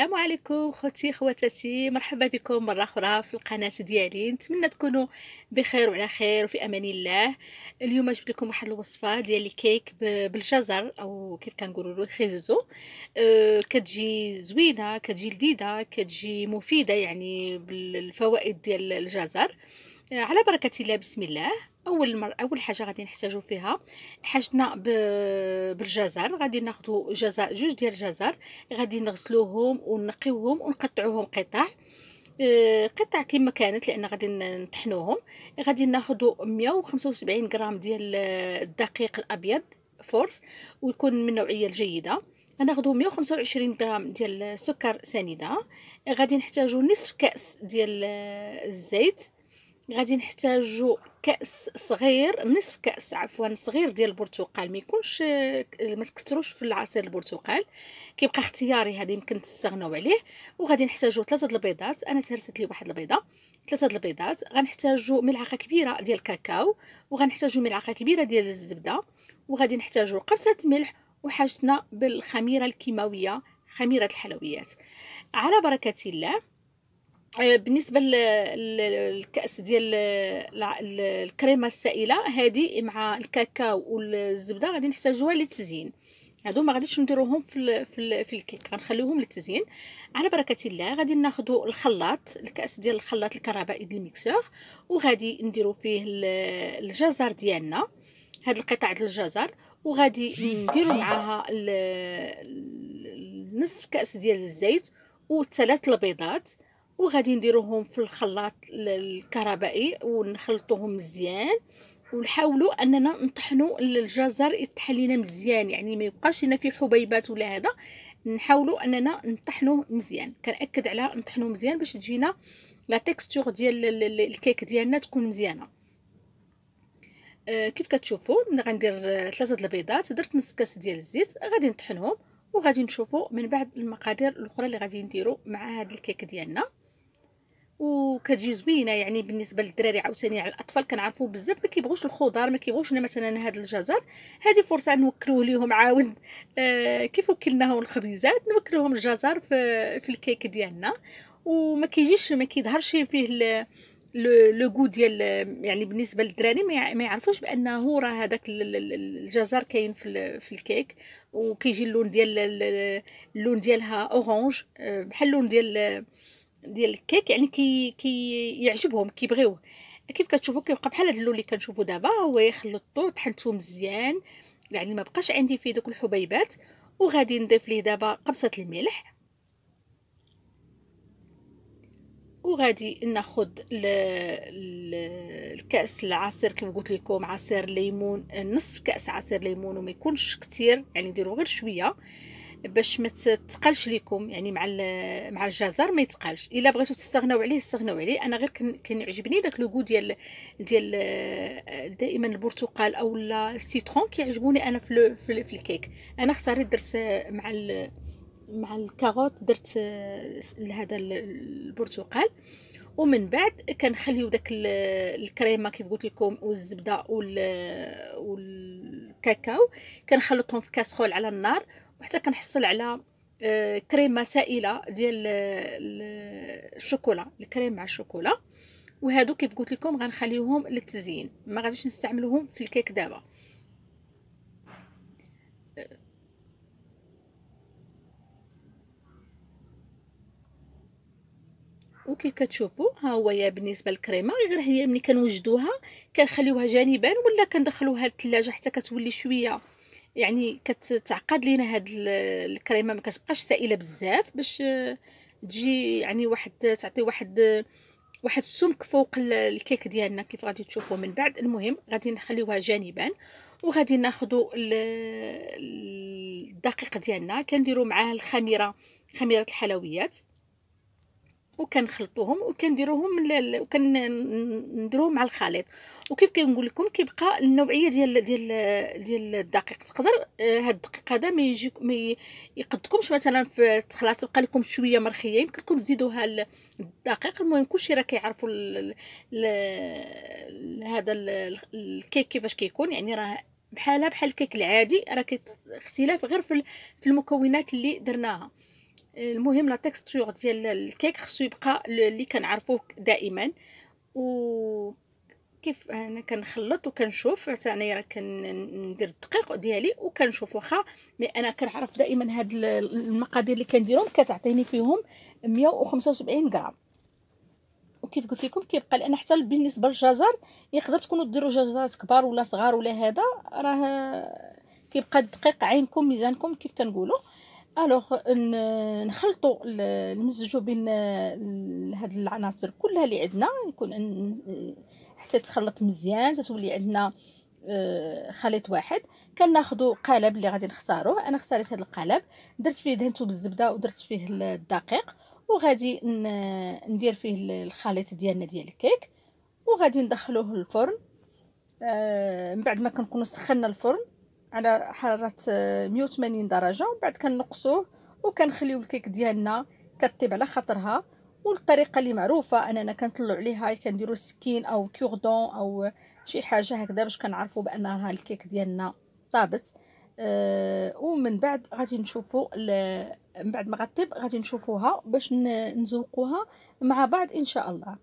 السلام عليكم خوتي خواتاتي مرحبا بكم مره اخرى في القناه ديالي نتمنى تكونوا بخير وعلى خير وفي امان الله اليوم جبت لكم واحد الوصفه ديال الكيك بالجزر او كيف كنقولوا له خيزو أه كتجي زوينه كتجي لذيذه كتجي مفيده يعني بالفوائد ديال الجزر أه آه، على بركه الله بسم الله اول مر اول حاجه غادي نحتاجو فيها حاجتنا بالجزر غادي ناخدو جزر جوج ديال الجزر غادي نغسلوهم ونقيوهم ونقطعوهم قطع آه، قطع كما كانت لان غادي نطحنوهم غادي وخمسة وسبعين غرام ديال الدقيق الابيض فورس ويكون من النوعيه الجيده غناخدو وخمسة وعشرين غرام ديال السكر سنيده غادي نحتاجو نصف كاس ديال آه، الزيت غادي نحتاجو كاس صغير نصف كاس عفوا صغير ديال البرتقال ما يكونش ما تكثروش في العصير البرتقال كيبقى اختياري هذا يمكن تستغناو عليه وغادي نحتاجو ثلاثه البيضات انا تهرست لي واحد البيضه ثلاثه البيضات غنحتاجو ملعقه كبيره ديال الكاكاو وغنحتاجو ملعقه كبيره ديال الزبده وغادي نحتاجو قرصه ملح وحاجتنا بالخميره الكيماويه خميره الحلويات على بركه الله آه، بالنسبه للكاس ديال الكريمه السائله هذه مع الكاكاو والزبده غادي نحتاجوها للتزيين هادو ما غاديش نديروهم في في, الكيك غنخليوهم للتزيين على بركه الله غادي ناخذ الخلاط الكاس ديال الخلاط الكهربائي ديال الميكسور وغادي نديرو فيه الجزر ديالنا هاد القطع ديال الجزر وغادي نديرو معاها نصف كاس ديال الزيت وثلاث البيضات وغادي نديروهم في الخلاط الكهربائي ونخلطوهم مزيان ونحاولوا اننا نطحنوا الجزر يطحن لينا مزيان يعني ما يبقاش لنا فيه حبيبات ولا هذا نحاولوا اننا نطحنوه مزيان كنأكد على نطحنوه مزيان باش تجينا لا تيكستور ديال الكيك ديالنا تكون مزيانه آه كيف كتشوفوا غندير ثلاثه د البيضات درت نص كاس ديال الزيت غادي نطحنهم وغادي نشوفوا من بعد المقادير الاخرى اللي غادي نديروا مع هذا الكيك ديالنا وكتجي زوينه يعني بالنسبه للدراري عاوتاني على الاطفال كنعرفو بزاف ما كيبغوش الخضار ما كيبغوش مثلا هذا الجزر هذه فرصه نوكلوه ليهم عاود آه، كيف وكلناهم الخبيزات نوكلوهم الجزر في, في الكيك ديالنا وما كيجيش ما كيظهرش فيه لو غو ديال يعني بالنسبه للدراري ما يعرفوش بانه راه هذاك الجزر كاين في, في الكيك وكيجي اللون ديال اللون ديالها اورانج آه، بحال اللون ديال ديال الكيك يعني كي كيعجبهم كي كيبغيوه كيف كتشوفوا كيبقى بحال هاد اللون اللي كنشوفوا دابا هو يخلطو طحنتو مزيان يعني ما بقاش عندي فيه دوك الحبيبات وغادي نضيف ليه دابا قبصه الملح وغادي ناخذ الكاس العصير كما قلت لكم عصير ليمون نصف كاس عصير ليمون وما يكونش كتير يعني نديرو غير شويه باش ما تقلش لكم يعني مع مع الجزر ما يتقالش الا بغيتو تستغناو عليه استغناو عليه انا غير كنعجبني داك لوغو ديال ديال آه، دائما البرتقال او السيترون كيعجبوني انا في, في, في الكيك انا اختاريت درت آه، مع مع الكاروت درت آه، هذا البرتقال ومن بعد كنخليو داك الكريمه كيف قلت لكم والزبده والكاكاو كنخلطهم في كاسرول على النار وحتى كنحصل على آه، كريمه سائله ديال آه، الشوكولا الكريم مع الشوكولا وهادو كيف قلت لكم غنخليوهم للتزيين ما غاديش نستعملهم في الكيك دابا وكيف كتشوفوا ها هو يا بالنسبه للكريمه غير هي ملي كنوجدوها كنخليوها جانبا ولا كندخلوها للثلاجه حتى كتولي شويه يعني كتعقد لينا هاد الكريمه ما كتبقاش سائله بزاف باش تجي يعني واحد تعطي واحد واحد السمك فوق الكيك ديالنا كيف غادي تشوفوا من بعد المهم غادي نخليوها جانبا وغادي ناخذوا الدقيق ديالنا كنديروا معاه الخميره خميره الحلويات وكنخلطوهم وكنديروهم وكنديروهم مع الخليط وكيف كنقول لكم كيبقى النوعيه ديال ديال ديال الدقيق تقدر آه، هاد الدقيق هذا ما يجي ما يقدكمش مثلا في التخلاط تبقى لكم شويه مرخيه يمكن لكم تزيدوها الدقيق المهم كلشي راه كيعرفوا هذا الكيك كيفاش كيكون يعني راه بحالها بحال الكيك العادي راه كيت اختلاف غير في المكونات اللي درناها المهم لا تكستور ديال الكيك خصو يبقى اللي كنعرفوه دائما و كيف انا كنخلط وكنشوف حتى انايا راه كندير الدقيق ديالي وكنشوف واخا مي انا كنعرف دائما هاد المقادير اللي كنديرهم كتعطيني فيهم 175 غرام وكيف قلت لكم كيبقى لان حتى بالنسبه للجزر يقدر تكونوا ديروا جزرات كبار ولا صغار ولا هذا راه كيبقى الدقيق عينكم ميزانكم كيف كنقولوا الوغ نخلطوا نمزجوا بين هاد العناصر كلها اللي عندنا يكون حتى تخلط مزيان تتولي عندنا آه، خليط واحد كناخذوا قالب اللي غادي نختاروه انا اختاريت هذا القالب درت فيه دهنته بالزبده ودرت فيه الدقيق وغادي ندير فيه الخليط ديالنا ديال الكيك وغادي ندخلوه الفرن آه، من بعد ما كنكونوا سخنا الفرن على حراره 180 درجه ومن بعد كنقصوه وكنخليو الكيك ديالنا كطيب على خاطرها والطريقه اللي معروفه اننا كنطلعوا عليها كنديروا سكين او كوردون او شي حاجه هكذا باش كنعرفوا بان راه الكيك ديالنا طابت أه ومن بعد غادي نشوفوا من بعد ما غطيب غادي نشوفوها باش نزوقوها مع بعض ان شاء الله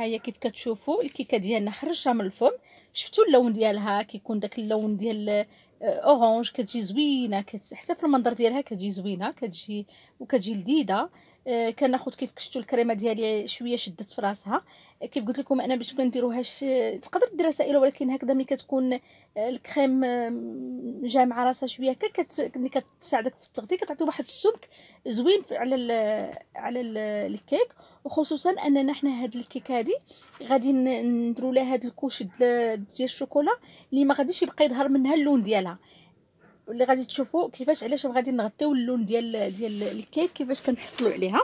هيا كيف كتشوفوا الكيكه ديالنا خرجتها من الفرن شفتوا اللون ديالها كيكون داك اللون ديال اورانج آه، كتجي زوينه كت... حتى في المنظر ديالها كتجي زوينه كتجي وكتجي لذيذه آه، كناخد كيف كشتو الكريمه ديالي شويه شدت في راسها آه، كيف قلت لكم انا باش كنديروهاش تقدر دير سائله ولكن هكذا ملي كتكون آه، الكريم جامعه راسها شويه هكا كت... ملي كتساعدك في التغطيه كتعطي واحد السمك زوين على ال... على ال... الكيك وخصوصا اننا حنا هاد الكيك هادي غادي نديرو لها هاد الكوش ديال الشوكولا اللي ما غاديش يبقى يظهر منها اللون ديالها اللي غادي تشوفوا كيفاش علاش غادي نغطيو اللون ديال ديال الكيك كيفاش كنحصلوا عليها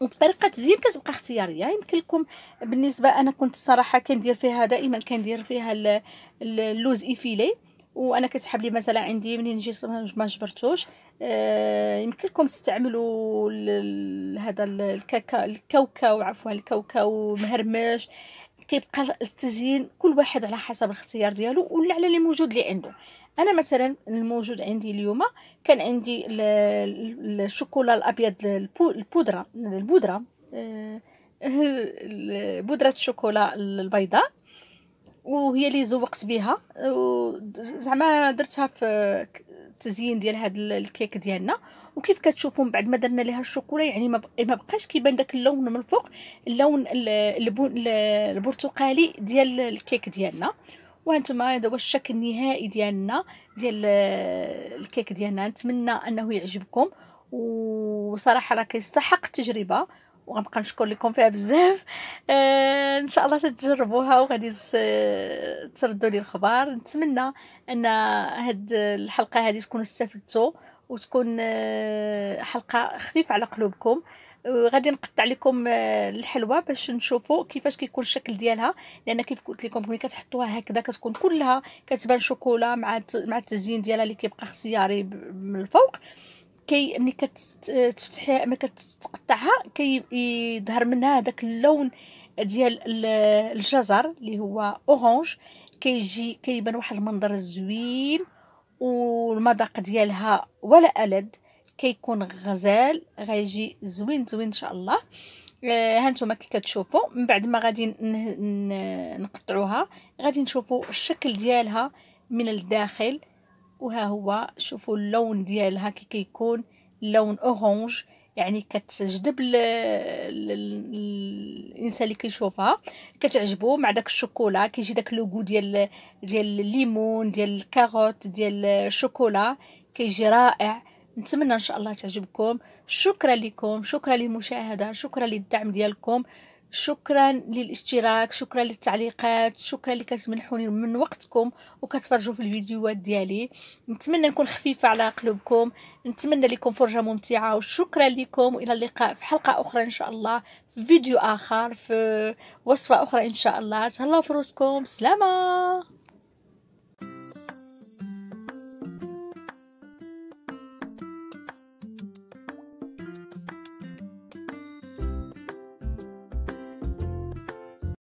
وبطريقه تزيين كتبقى اختياريه يمكن لكم بالنسبه انا كنت الصراحه كندير فيها دائما كندير فيها اللوز ايفيلي وانا كتحب لي مثلا عندي منين نجي ما جبرتوش آه، يمكن لكم تستعملوا هذا الكاكا الكاوكاو عفوا الكاوكاو مهرمش كيبقى التزيين كل واحد على حسب الاختيار ديالو ولا على اللي موجود اللي عنده انا مثلا الموجود عندي اليوم كان عندي الشوكولا الابيض البودره البودره آه، بودره الشوكولا البيضاء وهي اللي زوقت بها زعما درتها في التزيين ديال هذا الكيك ديالنا وكيف كتشوفوا من بعد ما درنا لها الشوكولا يعني ما بقاش كيبان داك اللون من الفوق اللون البرتقالي ديال الكيك ديالنا وهانتوما هذا هو الشكل النهائي ديالنا ديال آه، الكيك ديالنا نتمنى انه يعجبكم وصراحه راه كيستحق التجربه وغنبقى نشكر لكم فيها بزاف آه ان شاء الله تجربوها وغادي آه، تردوا لي الخبر نتمنى ان هاد الحلقه هذه تكونوا استفدتوا وتكون آه، حلقه خفيفه على قلوبكم غادي نقطع لكم آه، الحلوه باش نشوفوا كيفاش كيكون الشكل ديالها لان كيف قلت لكم ملي كتحطوها هكذا كتكون كلها كتبان شوكولا مع مع التزيين ديالها اللي كيبقى اختياري من الفوق كي ملي كتفتحي ملي كتقطعها كيظهر منها داك اللون ديال الجزر اللي هو اورانج كيجي كيبان واحد المنظر زوين والمذاق ديالها ولا ألد كيكون غزال غيجي زوين زوين ان شاء الله آه، هانتوما كي كتشوفوا من بعد ما غادي نقطعوها غادي نشوفوا الشكل ديالها من الداخل وها هو شوفوا اللون ديالها كي كيكون لون اورانج يعني كتجذب الانسان اللي كيشوفها كتعجبو مع داك الشوكولا كيجي داك لوغو ديال ديال الليمون ديال الكاروت ديال الشوكولا كيجي رائع نتمنى ان شاء الله تعجبكم شكرا لكم شكرا للمشاهده شكرا للدعم ديالكم شكرا للاشتراك شكرا للتعليقات شكرا اللي كتمنحوني من وقتكم وكتفرجوا في الفيديوهات ديالي نتمنى نكون خفيفه على قلوبكم نتمنى لكم فرجه ممتعه وشكرا لكم والى اللقاء في حلقه اخرى ان شاء الله في فيديو اخر في وصفه اخرى ان شاء الله تهلاو في روسكم سلامه